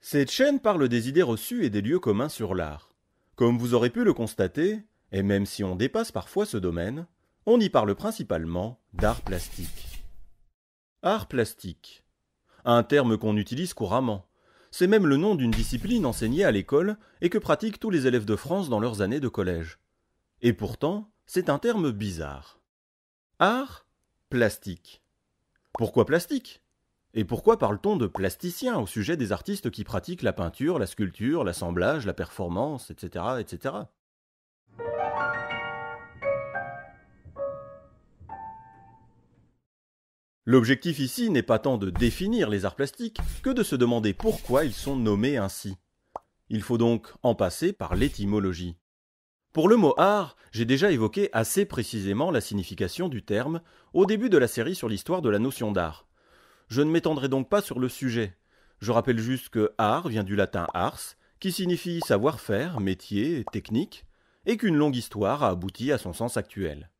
Cette chaîne parle des idées reçues et des lieux communs sur l'art. Comme vous aurez pu le constater, et même si on dépasse parfois ce domaine, on y parle principalement d'art plastique. Art plastique. Un terme qu'on utilise couramment. C'est même le nom d'une discipline enseignée à l'école et que pratiquent tous les élèves de France dans leurs années de collège. Et pourtant, c'est un terme bizarre. Art plastique. Pourquoi plastique Et pourquoi parle-t-on de plasticien au sujet des artistes qui pratiquent la peinture, la sculpture, l'assemblage, la performance, etc. etc. L'objectif ici n'est pas tant de définir les arts plastiques que de se demander pourquoi ils sont nommés ainsi. Il faut donc en passer par l'étymologie. Pour le mot art, j'ai déjà évoqué assez précisément la signification du terme au début de la série sur l'histoire de la notion d'art. Je ne m'étendrai donc pas sur le sujet. Je rappelle juste que art vient du latin ars, qui signifie savoir-faire, métier, technique, et qu'une longue histoire a abouti à son sens actuel.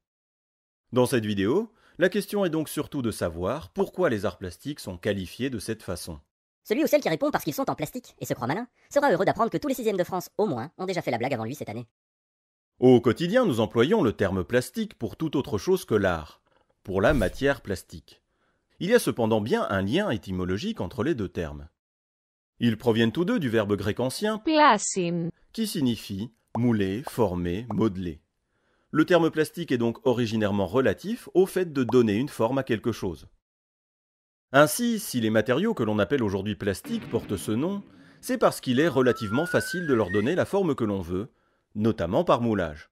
Dans cette vidéo, la question est donc surtout de savoir pourquoi les arts plastiques sont qualifiés de cette façon. Celui ou celle qui répond parce qu'ils sont en plastique et se croit malin sera heureux d'apprendre que tous les sixièmes de France, au moins, ont déjà fait la blague avant lui cette année. Au quotidien, nous employons le terme plastique pour tout autre chose que l'art, pour la matière plastique. Il y a cependant bien un lien étymologique entre les deux termes. Ils proviennent tous deux du verbe grec ancien plasim, qui signifie mouler, former, modeler. Le terme plastique est donc originairement relatif au fait de donner une forme à quelque chose. Ainsi, si les matériaux que l'on appelle aujourd'hui plastique portent ce nom, c'est parce qu'il est relativement facile de leur donner la forme que l'on veut, notamment par moulage.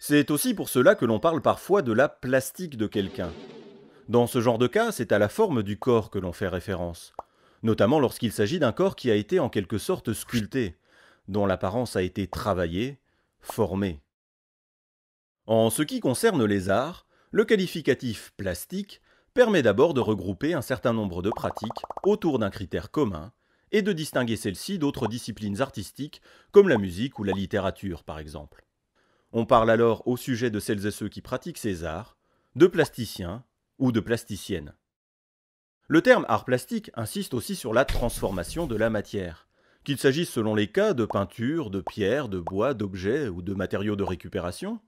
C'est aussi pour cela que l'on parle parfois de la plastique de quelqu'un. Dans ce genre de cas, c'est à la forme du corps que l'on fait référence, notamment lorsqu'il s'agit d'un corps qui a été en quelque sorte sculpté, dont l'apparence a été travaillée, formée. En ce qui concerne les arts, le qualificatif plastique permet d'abord de regrouper un certain nombre de pratiques autour d'un critère commun et de distinguer celle-ci d'autres disciplines artistiques, comme la musique ou la littérature par exemple. On parle alors au sujet de celles et ceux qui pratiquent ces arts, de plasticiens ou de plasticiennes. Le terme art plastique insiste aussi sur la transformation de la matière. Qu'il s'agisse selon les cas de peinture, de pierre, de bois, d'objets ou de matériaux de récupération,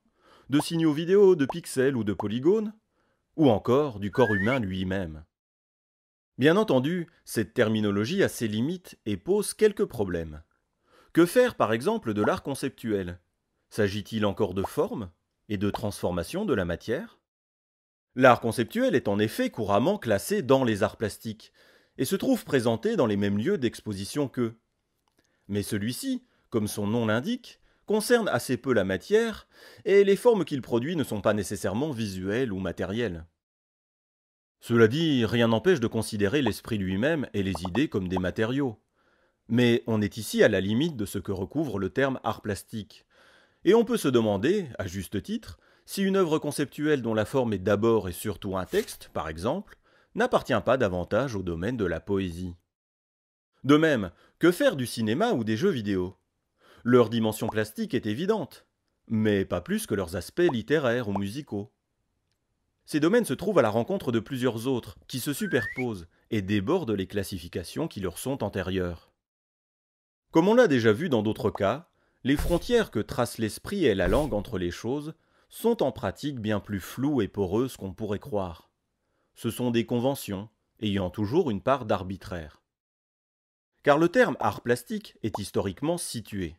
de signaux vidéo, de pixels ou de polygones, ou encore du corps humain lui-même. Bien entendu, cette terminologie a ses limites et pose quelques problèmes. Que faire par exemple de l'art conceptuel S'agit-il encore de forme et de transformation de la matière L'art conceptuel est en effet couramment classé dans les arts plastiques et se trouve présenté dans les mêmes lieux d'exposition qu'eux. Mais celui-ci, comme son nom l'indique, concerne assez peu la matière et les formes qu'il produit ne sont pas nécessairement visuelles ou matérielles. Cela dit, rien n'empêche de considérer l'esprit lui-même et les idées comme des matériaux. Mais on est ici à la limite de ce que recouvre le terme art plastique. Et on peut se demander, à juste titre, si une œuvre conceptuelle dont la forme est d'abord et surtout un texte, par exemple, n'appartient pas davantage au domaine de la poésie. De même, que faire du cinéma ou des jeux vidéo Leur dimension plastique est évidente, mais pas plus que leurs aspects littéraires ou musicaux. Ces domaines se trouvent à la rencontre de plusieurs autres, qui se superposent et débordent les classifications qui leur sont antérieures. Comme on l'a déjà vu dans d'autres cas, les frontières que tracent l'esprit et la langue entre les choses sont en pratique bien plus floues et poreuses qu'on pourrait croire. Ce sont des conventions, ayant toujours une part d'arbitraire. Car le terme art plastique est historiquement situé.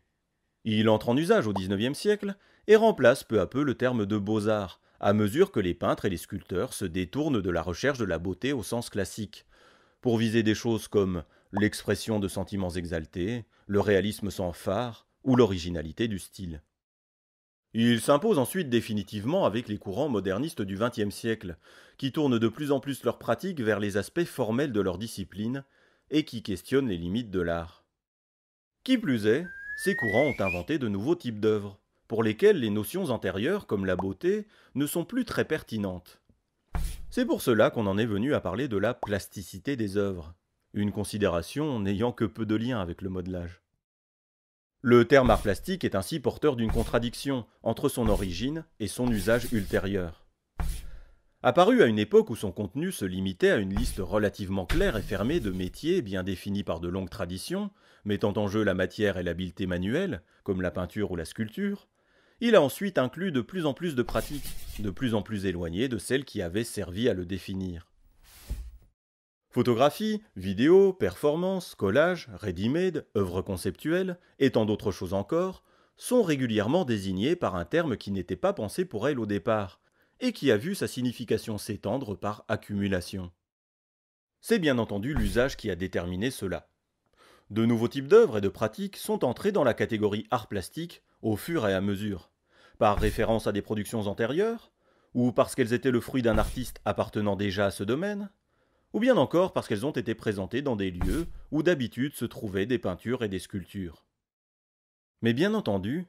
Il entre en usage au XIXe siècle et remplace peu à peu le terme de beaux-arts, à mesure que les peintres et les sculpteurs se détournent de la recherche de la beauté au sens classique, pour viser des choses comme l'expression de sentiments exaltés, le réalisme sans phare ou l'originalité du style. Il s'impose ensuite définitivement avec les courants modernistes du XXe siècle, qui tournent de plus en plus leurs pratiques vers les aspects formels de leur discipline et qui questionnent les limites de l'art. Qui plus est, ces courants ont inventé de nouveaux types d'œuvres, pour lesquelles les notions antérieures comme la beauté ne sont plus très pertinentes. C'est pour cela qu'on en est venu à parler de la plasticité des œuvres, une considération n'ayant que peu de lien avec le modelage. Le terme art plastique est ainsi porteur d'une contradiction entre son origine et son usage ultérieur. Apparu à une époque où son contenu se limitait à une liste relativement claire et fermée de métiers bien définis par de longues traditions, mettant en jeu la matière et l'habileté manuelle, comme la peinture ou la sculpture, il a ensuite inclus de plus en plus de pratiques, de plus en plus éloignées de celles qui avaient servi à le définir. Photographie, vidéo, performance, collage, ready-made, œuvres conceptuelles, et tant d'autres choses encore, sont régulièrement désignées par un terme qui n'était pas pensé pour elle au départ, et qui a vu sa signification s'étendre par accumulation. C'est bien entendu l'usage qui a déterminé cela. De nouveaux types d'œuvres et de pratiques sont entrés dans la catégorie art plastique au fur et à mesure par référence à des productions antérieures, ou parce qu'elles étaient le fruit d'un artiste appartenant déjà à ce domaine, ou bien encore parce qu'elles ont été présentées dans des lieux où d'habitude se trouvaient des peintures et des sculptures. Mais bien entendu,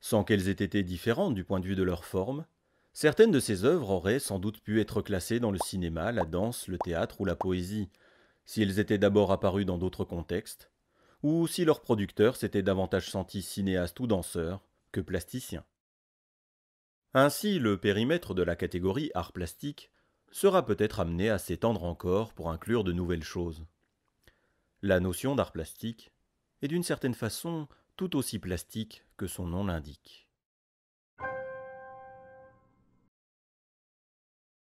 sans qu'elles aient été différentes du point de vue de leur forme, certaines de ces œuvres auraient sans doute pu être classées dans le cinéma, la danse, le théâtre ou la poésie, si elles étaient d'abord apparues dans d'autres contextes, ou si leurs producteurs s'étaient davantage sentis cinéastes ou danseurs que plasticiens. Ainsi, le périmètre de la catégorie art plastique sera peut-être amené à s'étendre encore pour inclure de nouvelles choses. La notion d'art plastique est d'une certaine façon tout aussi plastique que son nom l'indique.